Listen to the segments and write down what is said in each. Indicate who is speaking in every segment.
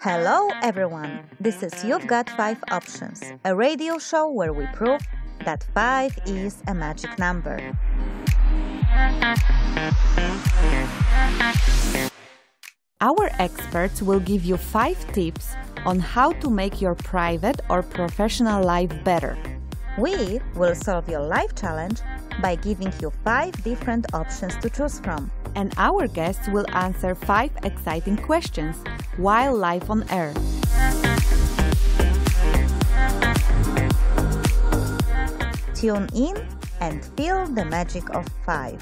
Speaker 1: Hello, everyone! This is You've Got Five Options, a radio show where we prove that five is a magic number.
Speaker 2: Our experts will give you five tips on how to make your private or professional life better. We
Speaker 1: will solve your life challenge by giving you five different options to choose from
Speaker 2: and our guests will answer five exciting questions while live on air.
Speaker 1: Tune in and feel the magic of five.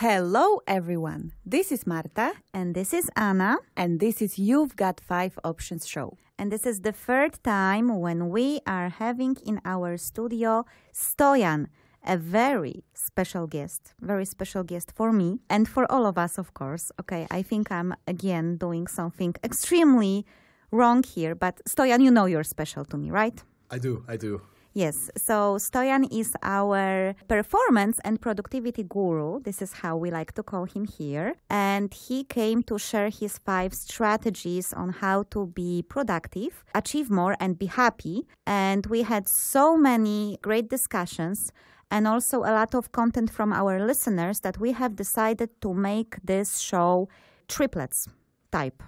Speaker 2: Hello, everyone. This is Marta. And this is Anna. And this is
Speaker 1: You've Got Five Options show. And this is the third time when we are having in our studio Stoyan, a very special guest, very special guest for me and for all of us, of course. Okay, I think I'm again doing something extremely wrong here, but Stoyan, you know you're special to me, right?
Speaker 3: I do, I do.
Speaker 1: Yes, so Stoyan is our performance and productivity guru. This is how we like to call him here. And he came to share his five strategies on how to be productive, achieve more, and be happy. And we had so many great discussions and also a lot of content from our listeners that we have decided to make this show triplets type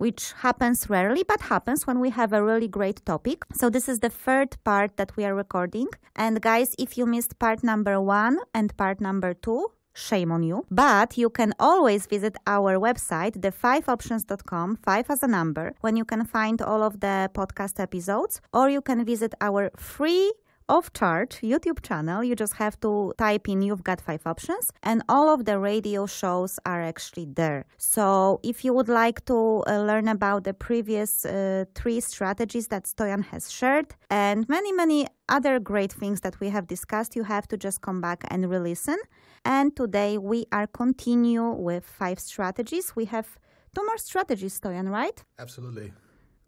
Speaker 1: which happens rarely but happens when we have a really great topic. So this is the third part that we are recording. And guys, if you missed part number one and part number two, shame on you. But you can always visit our website, thefiveoptions.com, 5 as a number, when you can find all of the podcast episodes, or you can visit our free off charge YouTube channel, you just have to type in you've got five options and all of the radio shows are actually there. So if you would like to uh, learn about the previous uh, three strategies that Stoyan has shared and many, many other great things that we have discussed, you have to just come back and re-listen. And today we are continue with five strategies. We have two more strategies, Stoyan, right? Absolutely.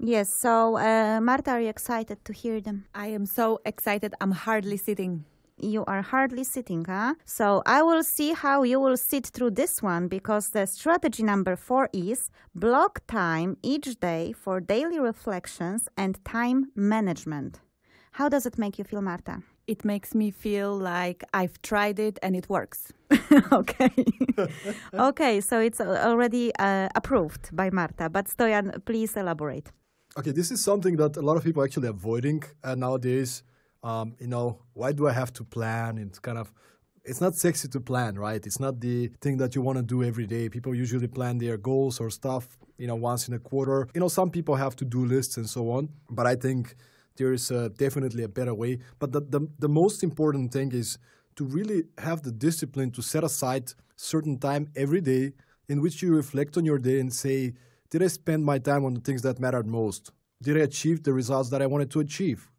Speaker 1: Yes, so uh, Marta, are you excited to hear them? I am so excited. I'm hardly sitting you are hardly sitting, huh? So I will see how you will sit through this one because the strategy number four is block time each day for daily reflections and time management. How does it make you feel, Marta? It makes me feel like I've tried it and it works. okay. okay, so it's already uh, approved by Marta. But Stoyan, please elaborate
Speaker 3: okay, this is something that a lot of people are actually avoiding uh, nowadays. Um, you know, why do I have to plan? It's kind of, it's not sexy to plan, right? It's not the thing that you want to do every day. People usually plan their goals or stuff, you know, once in a quarter. You know, some people have to do lists and so on, but I think there is uh, definitely a better way. But the, the, the most important thing is to really have the discipline to set aside certain time every day in which you reflect on your day and say, did I spend my time on the things that mattered most? Did I achieve the results that I wanted to achieve?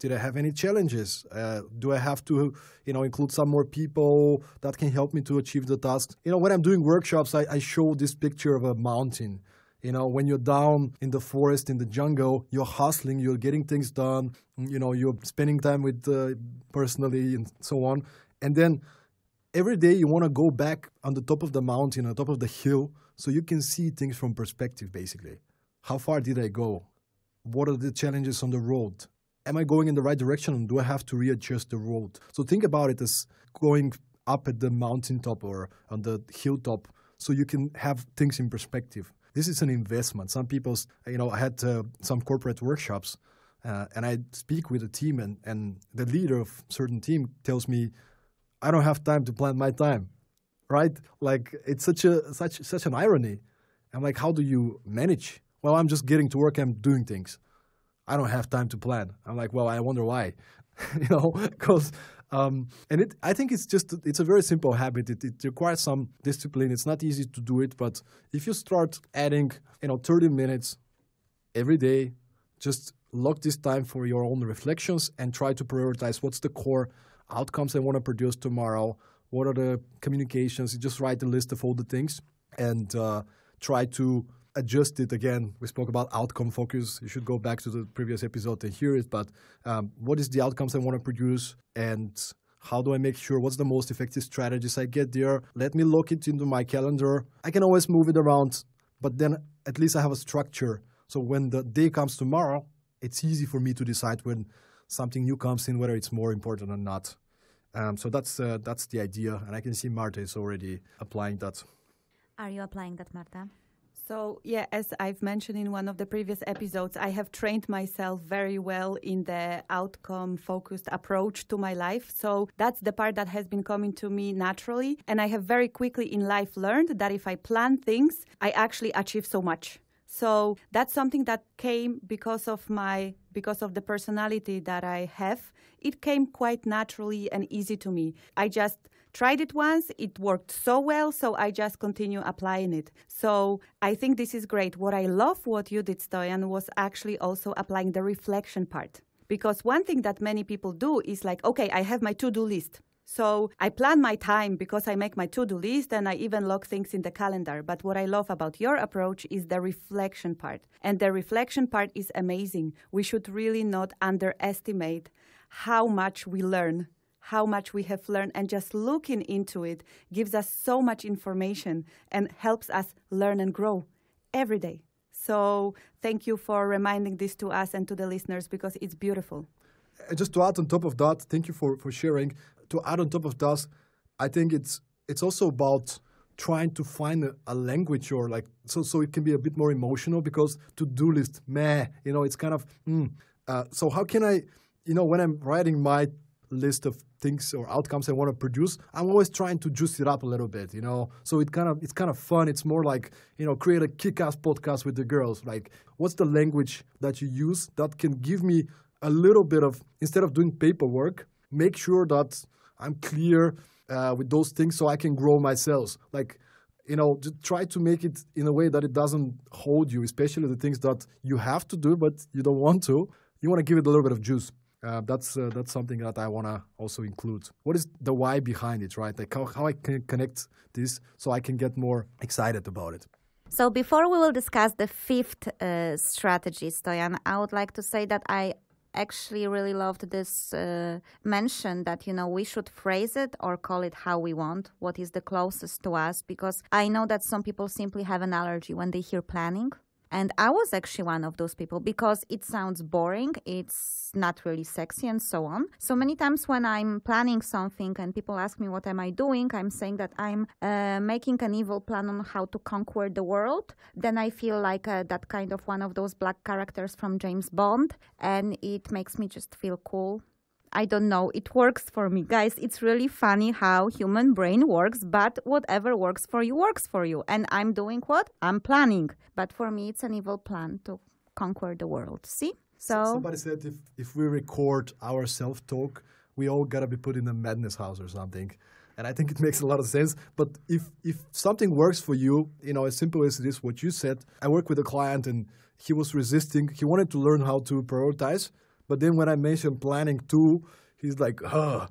Speaker 3: Did I have any challenges? Uh, do I have to, you know, include some more people that can help me to achieve the task? You know, when I'm doing workshops, I, I show this picture of a mountain. You know, when you're down in the forest, in the jungle, you're hustling, you're getting things done, you know, you're spending time with uh, personally and so on. And then every day you want to go back on the top of the mountain, on top of the hill, so you can see things from perspective, basically. How far did I go? What are the challenges on the road? Am I going in the right direction? Do I have to readjust the road? So think about it as going up at the mountaintop or on the hilltop so you can have things in perspective. This is an investment. Some people, you know, I had uh, some corporate workshops uh, and I speak with a team and, and the leader of certain team tells me, I don't have time to plan my time right? Like it's such a such such an irony. I'm like, how do you manage? Well, I'm just getting to work. I'm doing things. I don't have time to plan. I'm like, well, I wonder why, you know, because. Um, and it, I think it's just it's a very simple habit. It, it requires some discipline. It's not easy to do it, but if you start adding, you know, 30 minutes every day, just lock this time for your own reflections and try to prioritize what's the core outcomes I want to produce tomorrow what are the communications. You just write a list of all the things and uh, try to adjust it again. We spoke about outcome focus. You should go back to the previous episode and hear it. But um, what is the outcomes I want to produce and how do I make sure? What's the most effective strategies I get there? Let me lock it into my calendar. I can always move it around, but then at least I have a structure. So when the day comes tomorrow, it's easy for me to decide when something new comes in, whether it's more important or not. Um, so that's uh, that's the idea, and I can see Marta is already applying that.
Speaker 1: Are you applying that, Marta?
Speaker 2: So, yeah, as I've mentioned in one of the previous episodes, I have trained myself very well in the outcome focused approach to my life. So, that's the part that has been coming to me naturally. And I have very quickly in life learned that if I plan things, I actually achieve so much. So that's something that came because of my because of the personality that I have. It came quite naturally and easy to me. I just tried it once, it worked so well, so I just continue applying it. So I think this is great. What I love what you did, Stoyan, was actually also applying the reflection part. Because one thing that many people do is like, okay, I have my to do list. So I plan my time because I make my to do list and I even log things in the calendar. But what I love about your approach is the reflection part. And the reflection part is amazing. We should really not underestimate how much we learn. How much we have learned, and just looking into it gives us so much information and helps us learn and grow every day. So, thank you for reminding this to us and to the listeners because it's beautiful
Speaker 3: uh, just to add on top of that, thank you for, for sharing to add on top of that, I think it's it's also about trying to find a, a, language or like so so it can be a bit more emotional because to do list meh you know it's kind of mm. uh, so how can I you know when I'm writing my list of things or outcomes I want to produce I'm always trying to juice it up a little bit you know so it kind of it's kind of fun it's more like you know create a kick-ass podcast with the girls like what's the language that you use that can give me a little bit of instead of doing paperwork make sure that I'm clear uh, with those things so I can grow my Like, you know, just try to make it in a way that it doesn't hold you, especially the things that you have to do but you don't want to. You want to give it a little bit of juice. Uh, that's uh, that's something that I want to also include. What is the why behind it, right? Like how, how I can connect this so I can get more excited about it.
Speaker 1: So before we will discuss the fifth uh, strategy, Stoyan, I would like to say that I actually really loved this uh, mention that you know we should phrase it or call it how we want what is the closest to us because i know that some people simply have an allergy when they hear planning and I was actually one of those people because it sounds boring, it's not really sexy, and so on. So many times when I'm planning something and people ask me, What am I doing? I'm saying that I'm uh, making an evil plan on how to conquer the world. Then I feel like uh, that kind of one of those black characters from James Bond, and it makes me just feel cool I don't know. It works for me. Guys, it's really funny how human brain works, but whatever works for you works for you. And I'm doing what? I'm planning. But for me, it's an evil plan to conquer the world. See? So somebody
Speaker 3: said if, if we record our self-talk, we all gotta be put in a madness house or something. And I think it makes a lot of sense. But if if something works for you, you know, as simple as it is what you said, I work with a client and he was resisting. He wanted to learn how to prioritize but then when I mentioned planning two, he's like, oh,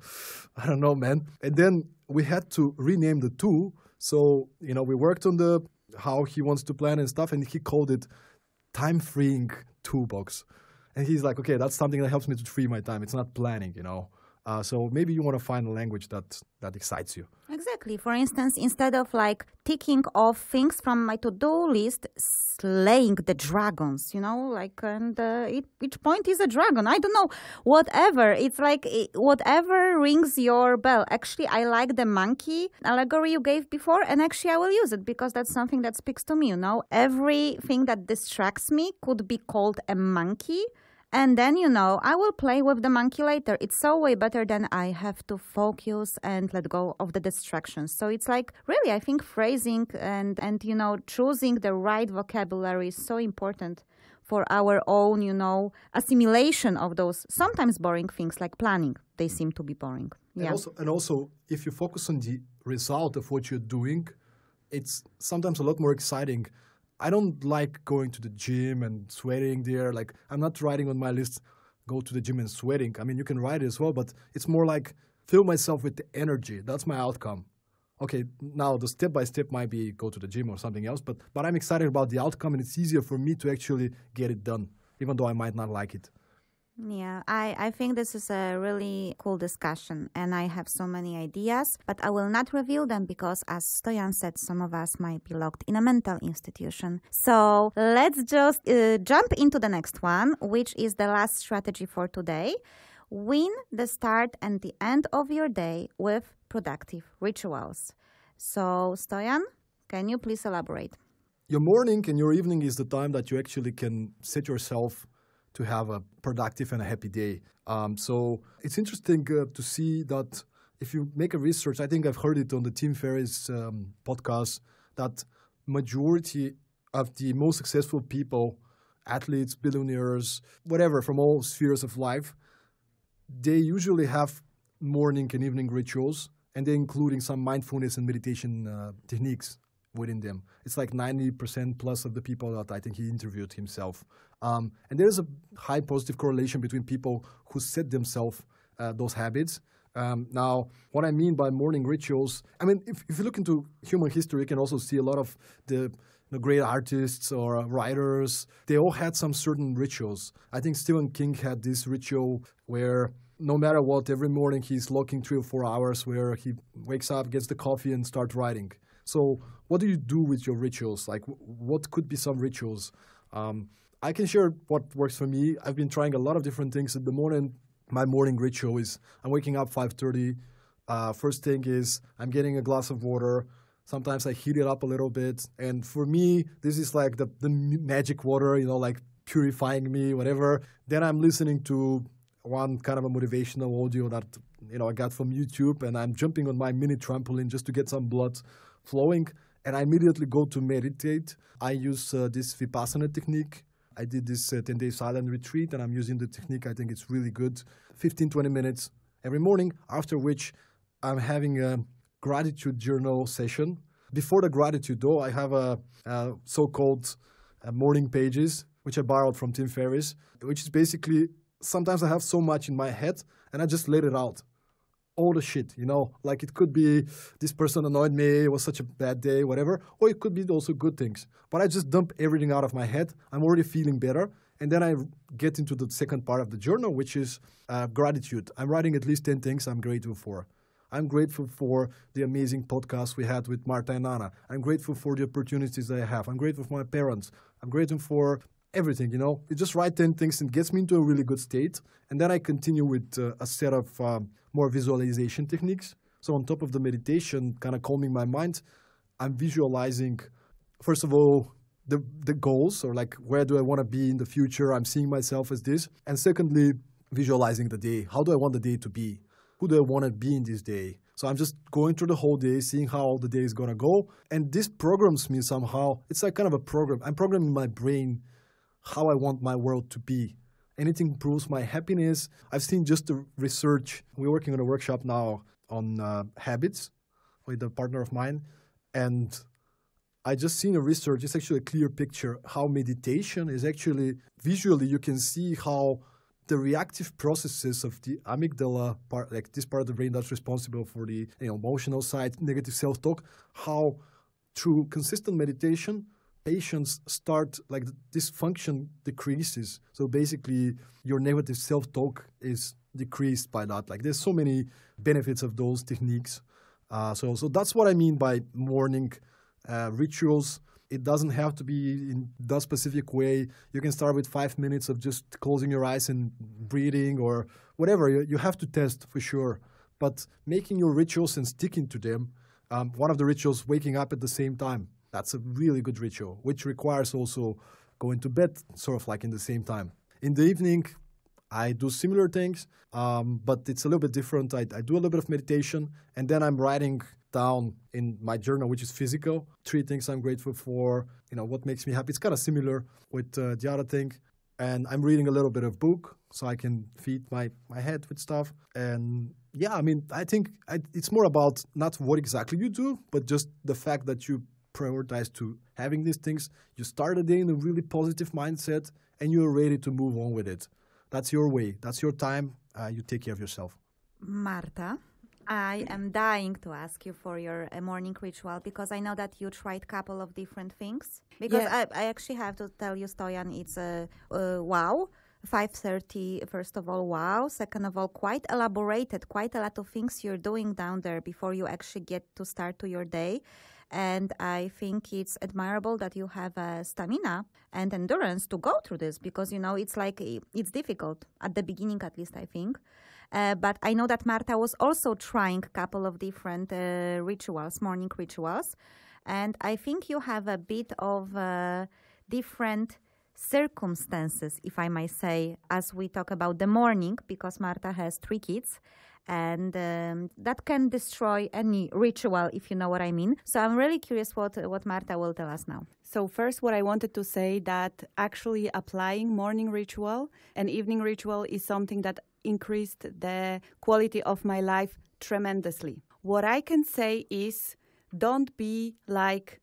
Speaker 3: I don't know, man. And then we had to rename the two. So, you know, we worked on the how he wants to plan and stuff, and he called it time freeing toolbox. And he's like, okay, that's something that helps me to free my time. It's not planning, you know. Uh, so maybe you want to find a language that that excites you.
Speaker 1: Exactly. For instance, instead of like ticking off things from my to-do list, slaying the dragons, you know, like and uh, each point is a dragon. I don't know, whatever. It's like whatever rings your bell. Actually, I like the monkey allegory you gave before, and actually I will use it because that's something that speaks to me. You know, everything that distracts me could be called a monkey and then, you know, I will play with the monkey later. It's so way better than I have to focus and let go of the distractions. So it's like really, I think phrasing and, and you know, choosing the right vocabulary is so important for our own, you know, assimilation of those sometimes boring things like planning. They seem to be boring. Yeah. And also,
Speaker 3: and also if you focus on the result of what you're doing, it's sometimes a lot more exciting I don't like going to the gym and sweating there. Like I'm not writing on my list, go to the gym and sweating. I mean, you can write it as well, but it's more like fill myself with the energy. That's my outcome. Okay, now the step by step might be go to the gym or something else, but but I'm excited about the outcome and it's easier for me to actually get it done, even though I might not like it.
Speaker 1: Yeah, I, I think this is a really cool discussion, and I have so many ideas, but I will not reveal them because, as Stoyan said, some of us might be locked in a mental institution. So let's just uh, jump into the next one, which is the last strategy for today. Win the start and the end of your day with productive rituals. So, Stoyan, can you please elaborate?
Speaker 3: Your morning and your evening is the time that you actually can set yourself to have a productive and a happy day. Um, so it's interesting uh, to see that if you make a research, I think I've heard it on the Tim Ferriss um, podcast that majority of the most successful people, athletes, billionaires, whatever from all spheres of life, they usually have morning and evening rituals, and they're including some mindfulness and meditation uh, techniques within them. It's like 90% plus of the people that I think he interviewed himself um, and there is a high positive correlation between people who set themselves uh, those habits. Um, now, what I mean by morning rituals, I mean, if, if you look into human history, you can also see a lot of the you know, great artists or uh, writers, they all had some certain rituals. I think Stephen King had this ritual where no matter what, every morning he's locking three or four hours where he wakes up, gets the coffee, and starts writing. So, what do you do with your rituals? Like, what could be some rituals? Um, I can share what works for me. I've been trying a lot of different things. In the morning, my morning ritual is I'm waking up 5:30. Uh, first thing is I'm getting a glass of water. Sometimes I heat it up a little bit, and for me, this is like the the magic water. You know, like purifying me, whatever. Then I'm listening to one kind of a motivational audio that you know I got from YouTube, and I'm jumping on my mini trampoline just to get some blood flowing. And I immediately go to meditate. I use uh, this vipassana technique I did this uh, 10 days silent retreat and I'm using the technique. I think it's really good. 15, 20 minutes every morning, after which I'm having a gratitude journal session. Before the gratitude, though, I have a, a so called uh, morning pages, which I borrowed from Tim Ferriss, which is basically sometimes I have so much in my head and I just let it out all the shit, you know, like it could be this person annoyed me, it was such a bad day, whatever, or it could be also good things. But I just dump everything out of my head. I'm already feeling better. And then I get into the second part of the journal, which is uh, gratitude. I'm writing at least 10 things I'm grateful for. I'm grateful for the amazing podcast we had with Marta and Anna. I'm grateful for the opportunities I have. I'm grateful for my parents. I'm grateful for everything, you know. you just write 10 things and gets me into a really good state. And then I continue with uh, a set of um, more visualization techniques. So on top of the meditation, kind of calming my mind, I'm visualizing, first of all, the, the goals or like where do I want to be in the future? I'm seeing myself as this. And secondly, visualizing the day. How do I want the day to be? Who do I want to be in this day? So I'm just going through the whole day, seeing how the day is going to go. And this programs me somehow. It's like kind of a program. I'm programming my brain how I want my world to be. Anything improves my happiness. I've seen just the research. We're working on a workshop now on uh, habits with a partner of mine, and I just seen a research. It's actually a clear picture how meditation is actually visually. You can see how the reactive processes of the amygdala part, like this part of the brain that's responsible for the you know, emotional side, negative self-talk, how through consistent meditation patients start like this function decreases. So basically, your negative self-talk is decreased by that. Like there's so many benefits of those techniques. Uh, so so that's what I mean by morning uh, rituals. It doesn't have to be in that specific way. You can start with five minutes of just closing your eyes and breathing or whatever. You, you have to test for sure. But making your rituals and sticking to them, um, one of the rituals, waking up at the same time. That's a really good ritual, which requires also going to bed sort of like in the same time. In the evening, I do similar things, um, but it's a little bit different. I, I do a little bit of meditation, and then I'm writing down in my journal, which is physical, three things I'm grateful for, you know, what makes me happy. It's kind of similar with uh, the other thing. And I'm reading a little bit of book so I can feed my, my head with stuff. And yeah, I mean, I think I, it's more about not what exactly you do, but just the fact that you prioritize to having these things. You start a day in a really positive mindset and you're ready to move on with it. That's your way, that's your time. Uh, you take care
Speaker 1: of yourself. Marta, I am dying to ask you for your uh, morning ritual because I know that you tried couple of different things. Because yeah. I, I, actually have to tell you, Stoyan, it's a uh, uh, wow. 5.30 first of all wow second of all quite elaborated quite a lot of things you're doing down there before you actually get to start to your day and I think it's admirable that you have uh, stamina and endurance to go through this because, you know, it's like it's difficult at the beginning, at least, I think. Uh, but I know that Marta was also trying a couple of different uh, rituals, morning rituals. And I think you have a bit of uh, different circumstances, if I may say, as we talk about the morning, because Marta has three kids and um, that can destroy any ritual, if you know what I mean.
Speaker 2: So I'm really curious what what Marta will tell us now. So first, what I wanted to say that actually applying morning ritual and evening ritual is something that increased the quality of my life tremendously. What I can say is, don't be like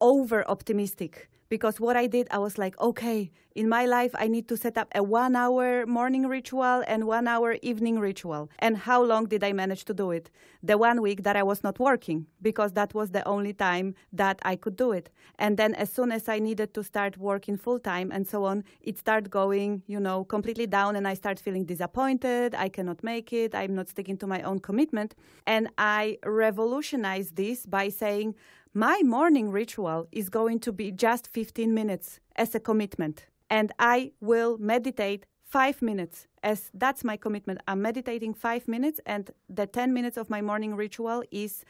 Speaker 2: over optimistic because what I did, I was like, okay, in my life, I need to set up a one hour morning ritual and one hour evening ritual. And how long did I manage to do it? The one week that I was not working, because that was the only time that I could do it. And then as soon as I needed to start working full time and so on, it started going, you know, completely down. And I start feeling disappointed. I cannot make it. I'm not sticking to my own commitment. And I revolutionized this by saying, my morning ritual is going to be just 15 minutes as a commitment, and I will meditate five minutes as that's my commitment. I'm meditating five minutes, and the 10 minutes of my morning ritual is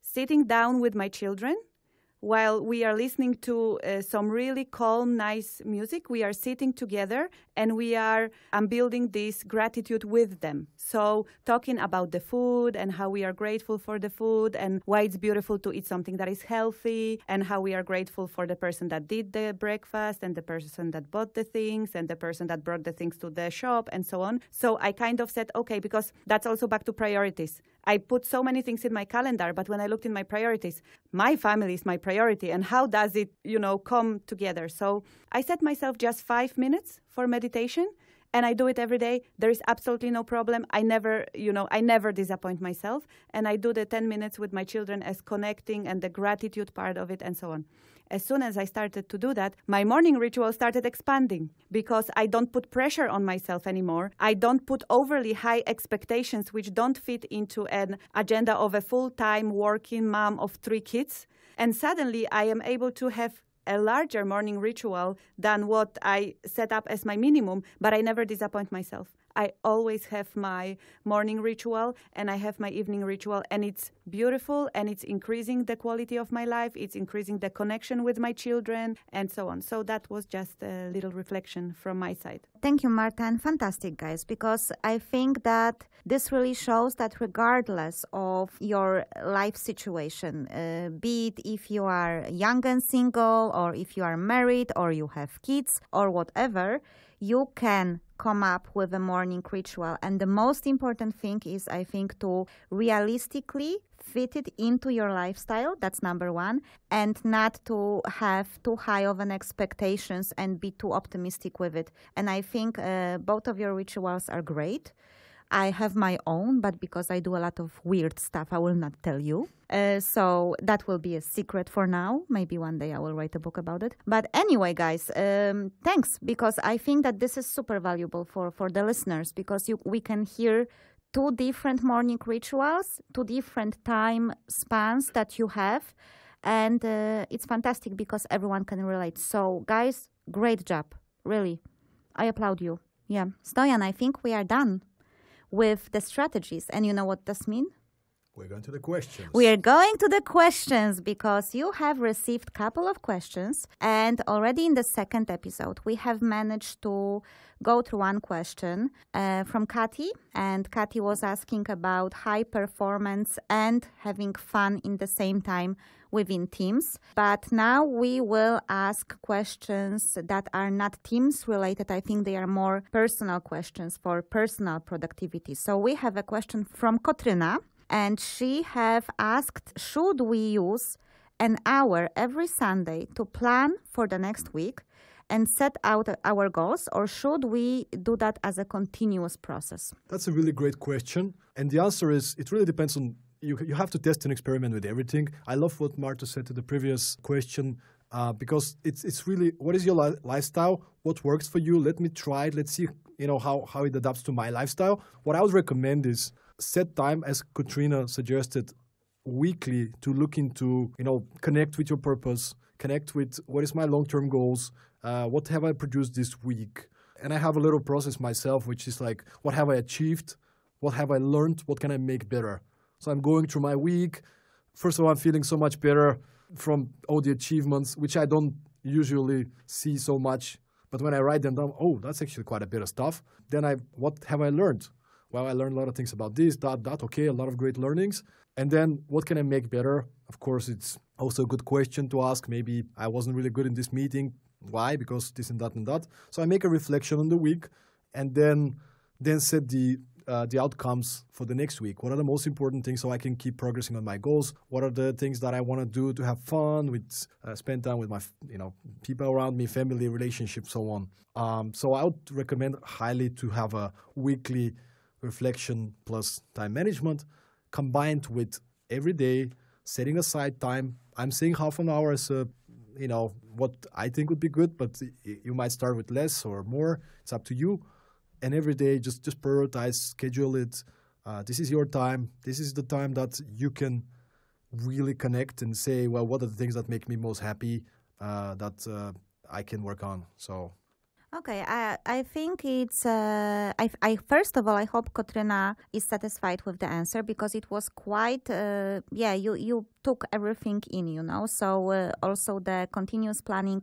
Speaker 2: sitting down with my children while we are listening to uh, some really calm, nice music, we are sitting together and we are um, building this gratitude with them. So, talking about the food and how we are grateful for the food and why it's beautiful to eat something that is healthy and how we are grateful for the person that did the breakfast and the person that bought the things and the person that brought the things to the shop and so on. So, I kind of said, okay, because that's also back to priorities. I put so many things in my calendar, but when I looked in my priorities, my family is my priority. And how does it, you know, come together? So I set myself just five minutes for meditation and I do it every day. There is absolutely no problem. I never, you know, I never disappoint myself. And I do the 10 minutes with my children as connecting and the gratitude part of it and so on. As soon as I started to do that, my morning ritual started expanding because I don't put pressure on myself anymore. I don't put overly high expectations which don't fit into an agenda of a full time working mom of three kids. And suddenly I am able to have a larger morning ritual than what I set up as my minimum, but I never disappoint myself. I always have my morning ritual and I have my evening ritual, and it's beautiful and it's increasing the quality of my life, it's increasing the connection with my children, and so on. So that was just a little reflection from my side.
Speaker 1: Thank you, Marta, and fantastic, guys, because I think that this really shows that regardless of your life situation, uh, be it if you are young and single, or if you are married, or you have kids, or whatever, you can come up with a morning ritual. And the most important thing is, I think, to realistically fit it into your lifestyle. That's number one. And not to have too high of an expectations and be too optimistic with it. And I think uh, both of your rituals are great. I have my own, but because I do a lot of weird stuff, I will not tell you. Uh, so that will be a secret for now. Maybe one day I will write a book about it. But anyway, guys, um, thanks because I think that this is super valuable for for the listeners because you, we can hear two different morning rituals, two different time spans that you have, and uh, it's fantastic because everyone can relate. So, guys, great job, really. I applaud you. Yeah, Stoyan, I think we are done with the strategies. And you know what this means? We're going to the questions. We are going to the questions because you have received couple of questions and already in the second episode we have managed to go through one question uh, from Kathy. and Kathy was asking about high performance and having fun in the same time within teams. But now we will ask questions that are not teams related. I think they are more personal questions for personal productivity. So we have a question from Kotryna and she have asked should we use an hour every Sunday to plan for the next week and set out our goals, or should we do that as a continuous process?
Speaker 3: That's a really great question. And the answer is it really depends on you, you have to test and experiment with everything. I love what Marta said to the previous question. Uh, because it's it's really what is your li lifestyle? What works for you? Let me try it. Let's see you know how how it adapts to my lifestyle. What I would recommend is set time, as Katrina suggested, weekly to look into, you know, connect with your purpose, connect with what is my long-term goals, uh, what have I produced this week. And I have a little process myself, which is like, what have I achieved? What have I learned? What can I make better? So I'm going through my week. First of all, I'm feeling so much better from all the achievements, which I don't usually see so much. But when I write them down, oh, that's actually quite a bit of stuff. Then I, what have I learned? Well, I learned a lot of things about this, that, that, okay, a lot of great learnings. And then what can I make better? Of course, it's also a good question to ask. Maybe I wasn't really good in this meeting. Why? Because this and that and that. So I make a reflection on the week and then then set the uh, the outcomes for the next week. What are the most important things so I can keep progressing on my goals? What are the things that I want to do to have fun, with uh, spend time with my you know people around me, family, relationships, so on. Um, so I would recommend highly to have a weekly reflection plus time management combined with every day setting aside time. I'm saying half an hour as a, uh, you know, what I think would be good, but you might start with less or more. It's up to you. And every day, just just prioritize, schedule it. Uh, this is your time. This is the time that you can really connect and say, well, what are the things that make me most happy uh, that uh, I can work on. So
Speaker 1: Okay, I I think it's. Uh, I I first of all I hope Katrina is satisfied with the answer because it was quite. Uh, yeah, you you took everything in, you know. So uh, also the continuous planning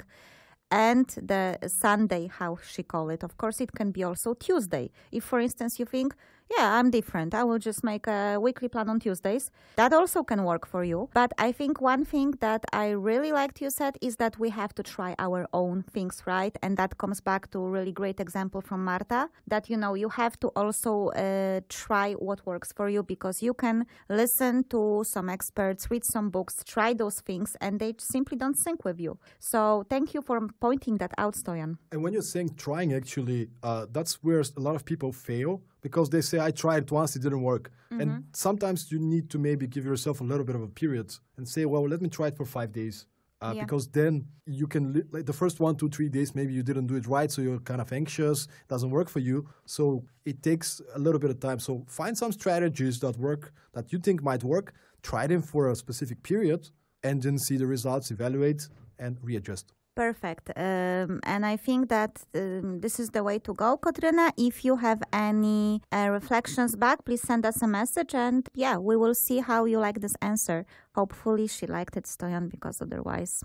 Speaker 1: and the Sunday, how she call it. Of course, it can be also Tuesday. If, for instance, you think yeah, I'm different. I will just make a weekly plan on Tuesdays. That also can work for you. But I think one thing that I really liked you said is that we have to try our own things, right? And that comes back to a really great example from Marta that, you know, you have to also uh, try what works for you because you can listen to some experts, read some books, try those things, and they simply don't sync with you. So thank you for pointing that out, Stoyan. And
Speaker 3: when you're saying trying, actually, uh, that's where a lot of people fail because they say I tried once, it didn't work. Mm-hmm. And sometimes you need to maybe give yourself a little bit of a period and say, well, let me try it for five days. Uh, yeah. Because then you can, li- like the first one, two, three days, maybe you didn't do it right, so you're kind of anxious, doesn't work for you. So it takes a little bit of time. So find some strategies that work, that you think might work, try them for a specific period, and then see the results, evaluate, and readjust.
Speaker 1: Perfect. Um, and I think that um, this is the way to go, Katrina. If you have any uh, reflections back, please send us a message. And yeah, we will see how you like this answer. Hopefully, she liked it, Stoyan, because otherwise,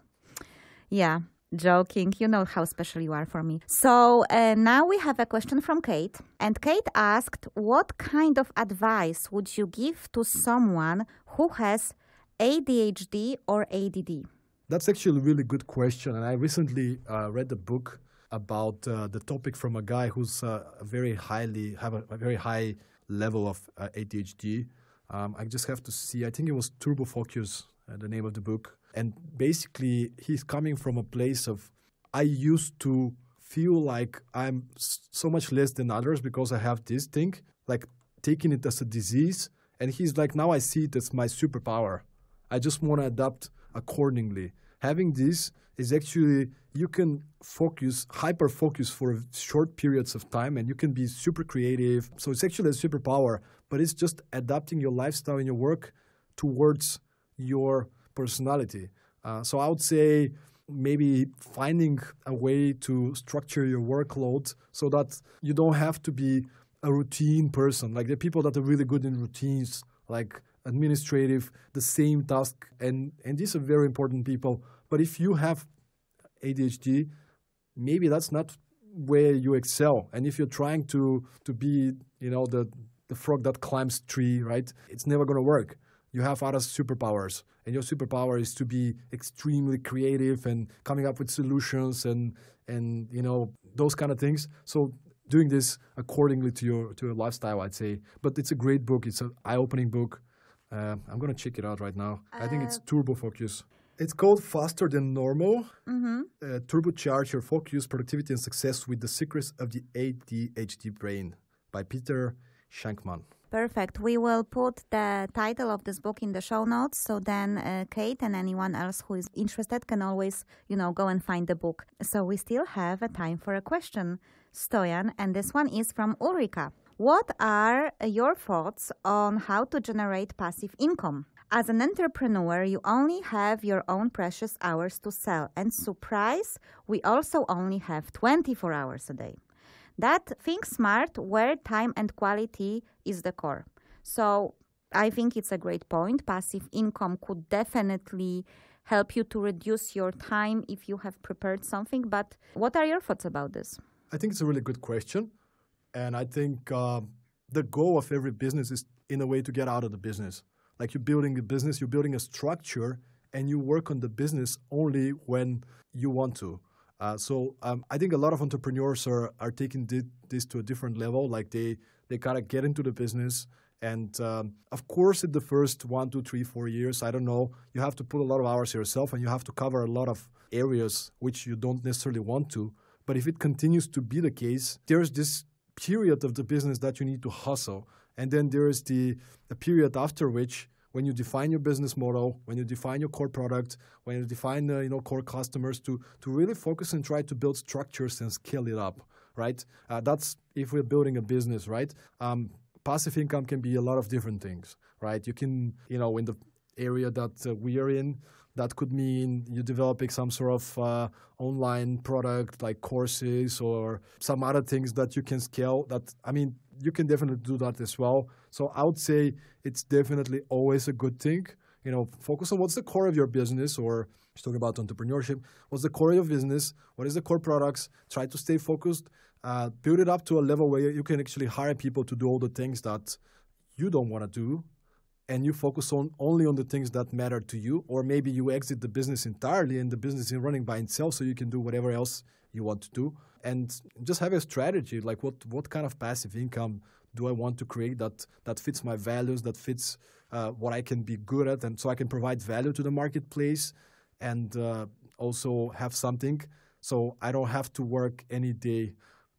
Speaker 1: yeah, joking. You know how special you are for me. So uh, now we have a question from Kate. And Kate asked, What kind of advice would you give to someone who has ADHD or ADD?
Speaker 3: That's actually a really good question. And I recently uh, read a book about uh, the topic from a guy who's uh, very highly have a, a, very high level of uh, ADHD. Um, I just have to see. I think it was Turbo Focus, uh, the name of the book. And basically, he's coming from a place of I used to feel like I'm so much less than others because I have this thing, like taking it as a disease. And he's like, now I see it as my superpower. I just want to adapt accordingly. Having this is actually you can focus, hyper focus for short periods of time, and you can be super creative. So it's actually a superpower, but it's just adapting your lifestyle and your work towards your personality. Uh, so I would say maybe finding a way to structure your workload so that you don't have to be a routine person. Like the people that are really good in routines, like administrative, the same task, and, and these are very important people. But if you have ADHD, maybe that's not where you excel. And if you're trying to to be, you know, the the frog that climbs tree, right? It's never gonna work. You have other superpowers, and your superpower is to be extremely creative and coming up with solutions and and you know those kind of things. So doing this accordingly to your to your lifestyle, I'd say. But it's a great book. It's an eye-opening book. Uh, I'm gonna check it out right now. Uh, I think it's uh, Turbo Focus. It's called Faster Than Normal. Mm-hmm. Uh, turbocharge your focus, productivity, and success with the secrets of the ADHD brain by Peter Shankman.
Speaker 1: Perfect. We will put the title of this book in the show notes, so then uh, Kate and anyone else who is interested can always, you know, go and find the book. So we still have a time for a question, Stoyan, and this one is from Ulrika. What are your thoughts on how to generate passive income? As an entrepreneur, you only have your own precious hours to sell. And surprise, we also only have 24 hours a day. That think smart where time and quality is the core. So I think it's a great point. Passive income could definitely help you to reduce your time if you have prepared something. But what are your thoughts about this?
Speaker 3: I think it's a really good question. And I think um, the goal of every business is, in a way, to get out of the business. Like you're building a business, you're building a structure, and you work on the business only when you want to. Uh, so um, I think a lot of entrepreneurs are, are taking di- this to a different level. Like they, they kind of get into the business. And um, of course, in the first one, two, three, four years, I don't know, you have to put a lot of hours yourself and you have to cover a lot of areas which you don't necessarily want to. But if it continues to be the case, there's this period of the business that you need to hustle. And then there is the a period after which when you define your business model, when you define your core product, when you define uh, you know core customers to to really focus and try to build structures and scale it up, right? Uh, that's if we're building a business, right? Um, passive income can be a lot of different things, right? You can you know in the area that uh, we are in, that could mean you developing some sort of uh, online product like courses or some other things that you can scale. That I mean, you can definitely do that as well. So I would say it's definitely always a good thing. You know, focus on what's the core of your business or just talking about entrepreneurship. What's the core of your business? What is the core products? Try to stay focused. Uh, build it up to a level where you can actually hire people to do all the things that you don't want to do and you focus on only on the things that matter to you, or maybe you exit the business entirely and the business is running by itself, so you can do whatever else you want to do, and just have a strategy like what what kind of passive income do I want to create that that fits my values, that fits uh, what I can be good at, and so I can provide value to the marketplace, and uh, also have something so I don't have to work any day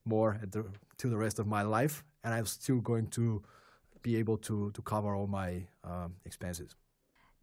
Speaker 3: more the, till the rest of my life, and I'm still going to be able to to cover all my um, expenses.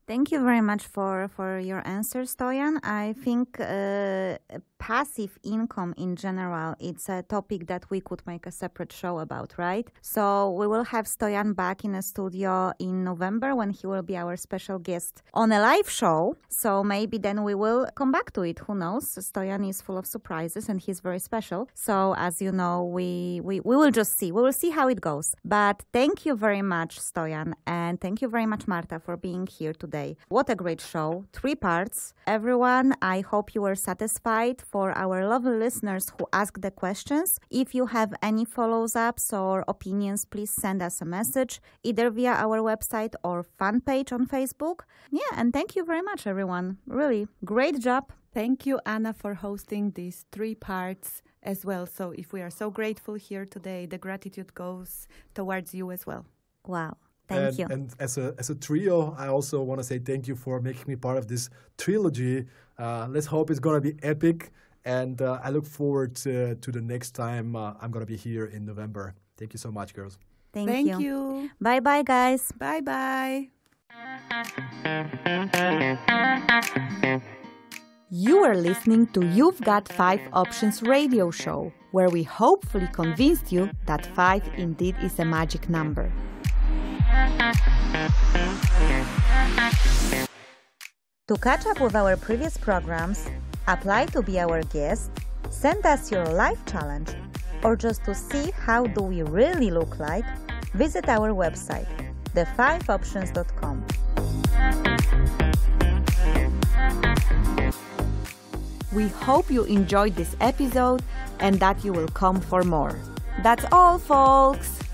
Speaker 1: Thank you very much for, for your answers, Stoyan. I think uh, passive income in general, it's a topic that we could make a separate show about, right? So we will have Stoyan back in the studio in November when he will be our special guest on a live show. So maybe then we will come back to it. Who knows? Stoyan is full of surprises and he's very special. So as you know, we, we, we will just see. We will see how it goes. But thank you very much, Stoyan. And thank you very much, Marta, for being here today today. What a great show! Three parts. Everyone, I hope you were satisfied. For our lovely listeners who asked the questions, if you have any follows ups or opinions, please send us a message either via our website or fan page on Facebook. Yeah, and thank you very much, everyone.
Speaker 2: Really great job. Thank you, Anna, for hosting these three parts as well. So, if we are so grateful here today, the gratitude goes towards you as well.
Speaker 1: Wow.
Speaker 3: Thank and, you. And as a as a trio, I also want to say thank you for making me part of this trilogy. Uh, let's hope it's gonna be epic, and uh, I look forward to, to the next time uh, I'm gonna be here in November. Thank you so much, girls.
Speaker 1: Thank, thank you. you. Bye bye, guys. Bye bye.
Speaker 2: You are listening to You've Got 5 Options radio show, where we hopefully convinced you that 5 indeed is a magic number. To catch up
Speaker 1: with our previous programs, apply to be our guest, send us your life challenge, or just to see how do we really look like, visit our website, the5options.com.
Speaker 2: We hope you enjoyed this episode and that you will come for more. That's all, folks!